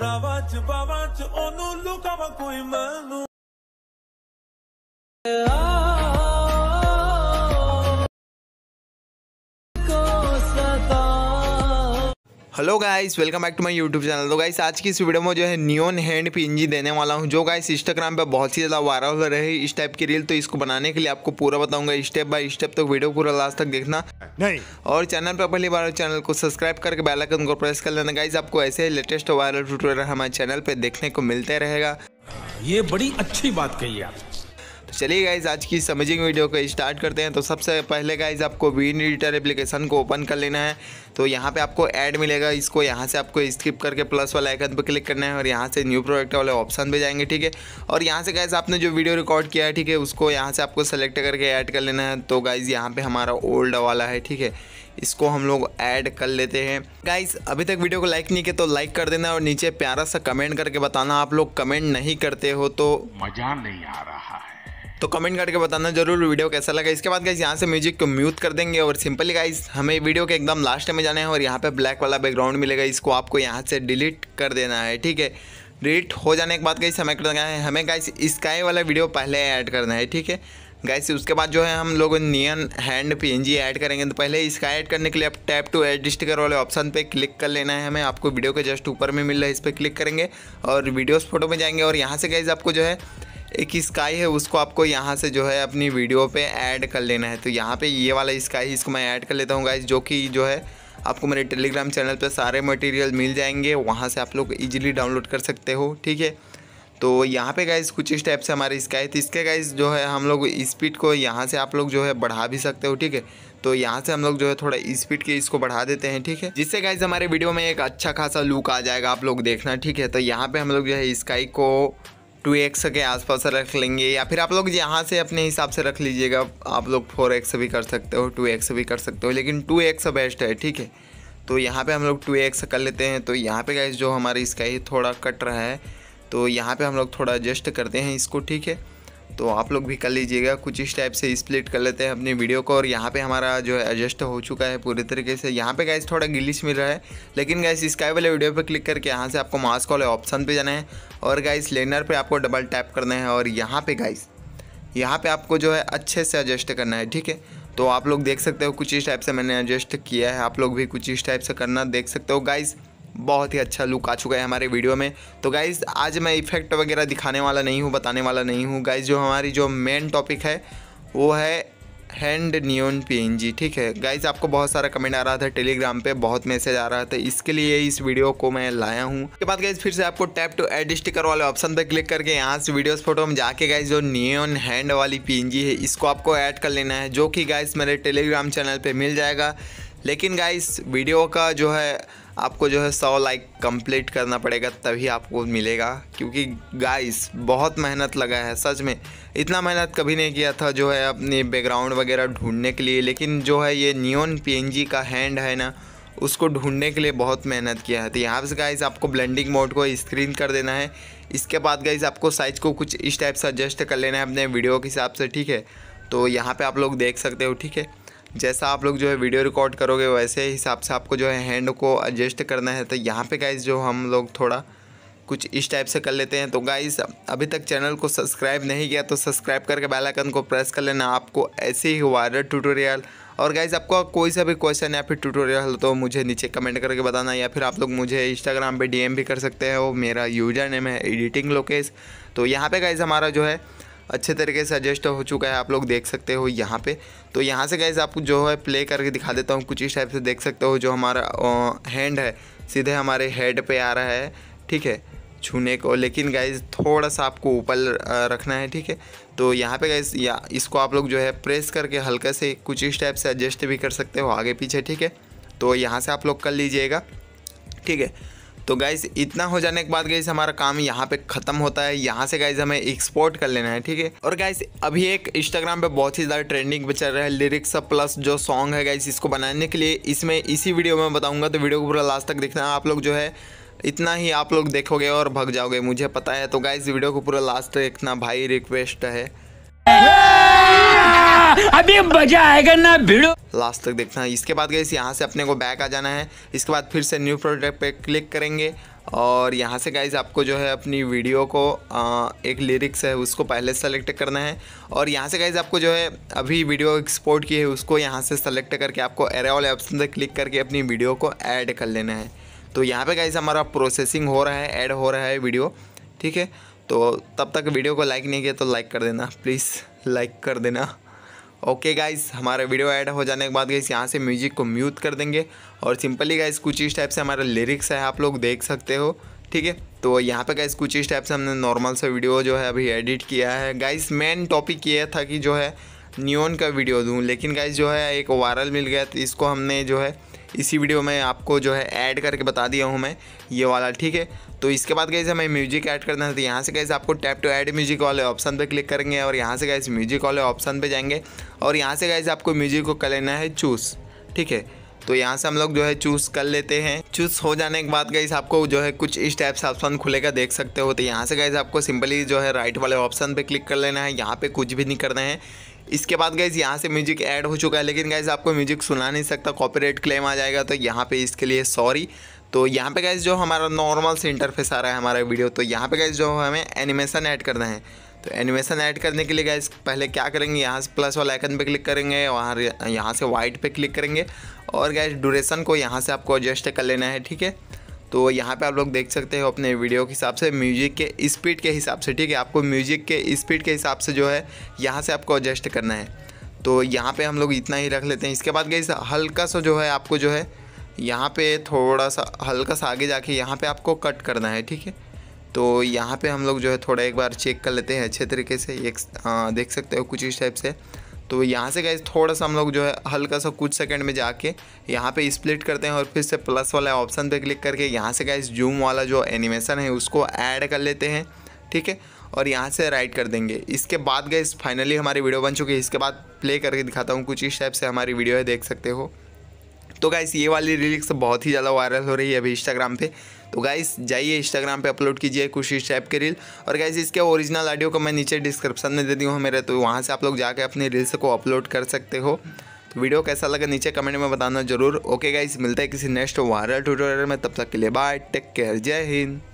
ਰਾਵਾਂ ਚ ਬਾਵਾਂ ਚ ਉਹਨੂੰ ਲੁਕਾਵਾ ਕੋਈ ਮੈਨੂੰ hello guys welcome back to my YouTube channel तो गाइस आज की इस वीडियो में जो है नियोन हैंड पी देने वाला हूं जो गाइस इंस्टाग्राम पे बहुत ही ज़्यादा वायरल हो रही है इस टाइप की रील तो इसको बनाने के लिए आपको पूरा बताऊंगा स्टेप बाय स्टेप तो वीडियो पूरा लास्ट तक देखना नहीं और चैनल पर पहली बार चैनल को सब्सक्राइब करके बैलाइकन को प्रेस कर लेना गाइज आपको ऐसे ही लेटेस्ट वायरल ट्यूटोरियल हमारे चैनल पर देखने को मिलते रहेगा ये बड़ी अच्छी बात कही आपने चलिए गाइज आज की समझिंग वीडियो को स्टार्ट करते हैं तो सबसे पहले गाइज आपको वीन एडिटर एप्लीकेशन को ओपन कर लेना है तो यहाँ पे आपको ऐड मिलेगा इसको यहाँ से आपको स्किप करके प्लस वाला आइकन पर क्लिक करना है और यहाँ से न्यू प्रोडक्ट वाले ऑप्शन पे जाएंगे ठीक है और यहाँ से गाइज आपने जो वीडियो रिकॉर्ड किया है ठीक है उसको यहाँ से आपको सेलेक्ट करके ऐड कर लेना है तो गाइज यहाँ पर हमारा ओल्ड वाला है ठीक है इसको हम लोग ऐड कर लेते हैं गाइज अभी तक वीडियो को लाइक नहीं किया तो लाइक कर देना और नीचे प्यारा सा कमेंट करके बताना आप लोग कमेंट नहीं करते हो तो मज़ा नहीं आ रहा है तो कमेंट करके बताना जरूर वीडियो कैसा लगा इसके बाद गाइज यहाँ से म्यूजिक को म्यूट कर देंगे और सिंपली गाइज हमें वीडियो के एकदम लास्ट में जाना है और यहाँ पे ब्लैक वाला बैकग्राउंड मिलेगा इसको आपको यहाँ से डिलीट कर देना है ठीक है डिलीट हो जाने के बाद गाइस हमें करना है हमें गाइज स्काई वाला वीडियो पहले ऐड करना है ठीक है गाइस उसके बाद जो है हम लोग नियन हैंड पीएनजी ऐड करेंगे तो पहले इसका ऐड करने के लिए आप टैप टू एड स्टिकर वाले ऑप्शन पे क्लिक कर लेना है हमें आपको वीडियो के जस्ट ऊपर में मिल रहा है इस पर क्लिक करेंगे और वीडियोस फोटो में जाएंगे और यहाँ से गाइस आपको जो है एक स्काई है उसको आपको यहाँ से जो है अपनी वीडियो पे ऐड कर लेना है तो यहाँ पे ये वाला स्काई इसको मैं ऐड कर लेता हूँ गाइज जो कि जो है आपको मेरे टेलीग्राम चैनल पे सारे मटेरियल मिल जाएंगे वहाँ से आप लोग इजीली डाउनलोड कर सकते हो ठीक है तो यहाँ पे गाइज कुछ इस टाइप से हमारी स्काई थी इसके गाइज जो है हम लोग स्पीड को यहाँ से आप लोग जो है बढ़ा भी सकते हो ठीक है तो यहाँ से हम लोग जो है थोड़ा स्पीड के इसको बढ़ा देते हैं ठीक है जिससे गाइज हमारे वीडियो में एक अच्छा खासा लुक आ जाएगा आप लोग देखना ठीक है तो यहाँ पे हम लोग जो है स्काई को टू एक्स के आसपास रख लेंगे या फिर आप लोग यहाँ से अपने हिसाब से रख लीजिएगा आप लोग फोर एक्स भी कर सकते हो टू एक्स भी कर सकते हो लेकिन टू एक्स बेस्ट है ठीक है तो यहाँ पे हम लोग टू एक्स कर लेते हैं तो यहाँ पे गैस जो हमारी इसका ही थोड़ा कट रहा है तो यहाँ पे हम लोग थोड़ा एडजस्ट करते हैं इसको ठीक है तो आप लोग भी कर लीजिएगा कुछ इस टाइप से स्प्लिट कर लेते हैं अपनी वीडियो को और यहाँ पे हमारा जो है एडजस्ट हो चुका है पूरे तरीके से यहाँ पे गैस थोड़ा गिलिश मिल रहा है लेकिन गैस स्काई वाले वीडियो पर क्लिक करके यहाँ से आपको मास्क वाले ऑप्शन पर जाना है और गैस लेनर पर आपको डबल टैप करना है और यहाँ पर गैस यहाँ पर आपको जो है अच्छे से एडजस्ट करना है ठीक है तो आप लोग देख सकते हो कुछ इस टाइप से मैंने एडजस्ट किया है आप लोग भी कुछ इस टाइप से करना देख सकते हो गाइज़ बहुत ही अच्छा लुक आ चुका है हमारे वीडियो में तो गाइज़ आज मैं इफेक्ट वगैरह दिखाने वाला नहीं हूँ बताने वाला नहीं हूँ गाइज़ जो हमारी जो मेन टॉपिक है वो है हैंड न्यून पीएनजी ठीक है गाइज आपको बहुत सारा कमेंट आ रहा था टेलीग्राम पे बहुत मैसेज आ रहा था इसके लिए इस वीडियो को मैं लाया हूँ उसके बाद गाइज फिर से आपको टैप टू एड स्टिकर वाले ऑप्शन पर क्लिक करके यहाँ से वीडियोस फोटो में जाके गाइज जो न्यून हैंड वाली पीएनजी है इसको आपको ऐड कर लेना है जो कि गाइज मेरे टेलीग्राम चैनल पर मिल जाएगा लेकिन गाइज वीडियो का जो है आपको जो है सौ लाइक कंप्लीट करना पड़ेगा तभी आपको मिलेगा क्योंकि गाइस बहुत मेहनत लगा है सच में इतना मेहनत कभी नहीं किया था जो है अपने बैकग्राउंड वगैरह ढूंढने के लिए लेकिन जो है ये नियोन पीएनजी का हैंड है ना उसको ढूंढने के लिए बहुत मेहनत किया है तो यहाँ से गाइस आपको ब्लेंडिंग मोड को स्क्रीन कर देना है इसके बाद गाइज आपको साइज़ को कुछ इस टाइप से एडजस्ट कर लेना है अपने वीडियो के हिसाब से ठीक है तो यहाँ पे आप लोग देख सकते हो ठीक है जैसा आप लोग जो है वीडियो रिकॉर्ड करोगे वैसे हिसाब से आपको जो है हैंड को एडजस्ट करना है तो यहाँ पे गाइज जो हम लोग थोड़ा कुछ इस टाइप से कर लेते हैं तो गाइज अभी तक चैनल को सब्सक्राइब नहीं किया तो सब्सक्राइब करके बेल आइकन को प्रेस कर लेना आपको ऐसे ही वायरल ट्यूटोरियल और गाइज आपका कोई सा भी क्वेश्चन या फिर ट्यूटोरियल तो मुझे नीचे कमेंट करके बताना या फिर आप लोग मुझे इंस्टाग्राम पे डीएम भी कर सकते हैं वो मेरा यूजर नेम है एडिटिंग लोकेश तो यहाँ पे गाइज हमारा जो है अच्छे तरीके से एडजस्ट हो चुका है आप लोग देख सकते हो यहाँ पे तो यहाँ से गैस आपको जो है प्ले करके दिखा देता हूँ कुछ इस टाइप से देख सकते हो जो हमारा हैंड है सीधे हमारे हेड पे आ रहा है ठीक है छूने को लेकिन गाइज थोड़ा सा आपको ऊपर रखना है ठीक है तो यहाँ पे गाइज या इसको आप लोग जो है प्रेस करके हल्का से कुछ इस टाइप से एडजस्ट भी कर सकते हो आगे पीछे ठीक है तो यहाँ से आप लोग कर लीजिएगा ठीक है तो गाइज़ इतना हो जाने के बाद गाइज हमारा काम यहाँ पे ख़त्म होता है यहाँ से गाइज हमें एक्सपोर्ट कर लेना है ठीक है और गाइज अभी एक इंस्टाग्राम पे बहुत ही ज़्यादा ट्रेंडिंग पे चल रहा है लिरिक्स प्लस जो सॉन्ग है गाइज इसको बनाने के लिए इसमें इसी वीडियो में बताऊँगा तो वीडियो को पूरा लास्ट तक देखना आप लोग जो है इतना ही आप लोग देखोगे और भग जाओगे मुझे पता है तो गाइज वीडियो को पूरा लास्ट देखना भाई रिक्वेस्ट है अभी मजा आएगा ना भिड़ो लास्ट तक देखना इसके बाद गई यहाँ से अपने को बैक आ जाना है इसके बाद फिर से न्यू प्रोडक्ट पे क्लिक करेंगे और यहाँ से गाइज आपको जो है अपनी वीडियो को आ, एक लिरिक्स है उसको पहले सेलेक्ट करना है और यहाँ से गाइज आपको जो है अभी वीडियो एक्सपोर्ट की है उसको यहाँ से सेलेक्ट करके आपको एरे वाले ऑप्शन से क्लिक करके अपनी वीडियो को ऐड कर लेना है तो यहाँ पे गाइज हमारा प्रोसेसिंग हो रहा है ऐड हो रहा है वीडियो ठीक है तो तब तक वीडियो को लाइक नहीं किया तो लाइक कर देना प्लीज़ लाइक कर देना ओके गाइस हमारा वीडियो ऐड हो जाने के बाद गाइस यहाँ से म्यूजिक को म्यूट कर देंगे और सिंपली गाइस कुछ इस टाइप से हमारा लिरिक्स है आप लोग देख सकते हो ठीक है तो यहाँ पे गाइस कुछ इस टाइप से हमने नॉर्मल सा वीडियो जो है अभी एडिट किया है गाइस मेन टॉपिक ये था कि जो है नियोन का वीडियो दूँ लेकिन गाइस जो है एक वायरल मिल गया तो इसको हमने जो है इसी वीडियो में आपको जो है ऐड करके बता दिया हूँ मैं ये वाला ठीक है तो इसके बाद कैसे हमें म्यूजिक ऐड करना है तो यहाँ से कैसे आपको टैप टू ऐड म्यूजिक वाले ऑप्शन पे क्लिक करेंगे और यहाँ से कैसे म्यूजिक वाले ऑप्शन पे जाएंगे और यहाँ से कैसे आपको म्यूजिक को कर लेना है चूज़ ठीक है तो यहाँ से हम लोग जो है चूज़ कर लेते हैं चूज़ हो जाने के बाद गई आपको जो है कुछ इस टाइप से ऑप्शन खुलेगा देख सकते हो तो यहाँ से गई आपको सिंपली जो है राइट वाले ऑप्शन पे क्लिक कर लेना है यहाँ पे कुछ भी नहीं करना है इसके बाद गाइज यहाँ से म्यूजिक ऐड हो चुका है लेकिन गाइज आपको म्यूजिक सुना नहीं सकता कॉपीराइट क्लेम आ जाएगा तो यहाँ पे इसके लिए सॉरी तो यहाँ पे गाइज जो हमारा नॉर्मल से इंटरफेस आ रहा है हमारा वीडियो तो यहाँ पे गाइज जो हमें एनिमेशन ऐड करना है तो एनिमेशन ऐड करने के लिए गाइज पहले क्या करेंगे यहाँ से प्लस वाला आइकन पर क्लिक करेंगे वहाँ यहाँ से वाइट पर क्लिक करेंगे और गाइज ड्यूरेशन को यहाँ से आपको एडजस्ट कर लेना है ठीक है तो यहाँ पे आप लोग देख सकते हो अपने वीडियो के हिसाब से म्यूजिक के स्पीड के हिसाब से ठीक है आपको म्यूजिक के स्पीड के हिसाब से जो है यहाँ से आपको एडजस्ट करना है तो यहाँ पे हम लोग इतना ही रख लेते हैं इसके बाद गई हल्का सा जो है आपको जो है यहाँ पे थोड़ा सा हल्का सा आगे जाके यहाँ पे आपको कट करना है ठीक है तो यहाँ पे हम लोग जो है थोड़ा एक बार चेक कर लेते हैं अच्छे तरीके से एक आ, हाँ, देख सकते हो कुछ इस टाइप से तो यहाँ से गैस थोड़ा सा हम लोग जो है हल्का सा कुछ सेकंड में जाके यहाँ पे स्प्लिट करते हैं और फिर से प्लस वाला ऑप्शन पे क्लिक करके यहाँ से गैस जूम वाला जो एनिमेशन है उसको ऐड कर लेते हैं ठीक है और यहाँ से राइट कर देंगे इसके बाद गैस फाइनली हमारी वीडियो बन चुकी है इसके बाद प्ले करके दिखाता हूँ कुछ इस टाइप से हमारी वीडियो है देख सकते हो तो गाइस ये वाली रिलिक्स बहुत ही ज़्यादा वायरल हो रही है अभी इंस्टाग्राम पे तो गाइस जाइए इंस्टाग्राम पे अपलोड कीजिए कुछ इस टाइप के रील और गाइस इसके ओरिजिनल ऑडियो को मैं नीचे डिस्क्रिप्शन में दे दी हूँ मेरे तो वहाँ से आप लोग जाकर अपनी रील्स को अपलोड कर सकते हो तो वीडियो कैसा लगा नीचे कमेंट में बताना जरूर ओके गाइस मिलता है किसी नेक्स्ट वायरल ट्यूटोरियल में तब तक के लिए बाय टेक केयर जय हिंद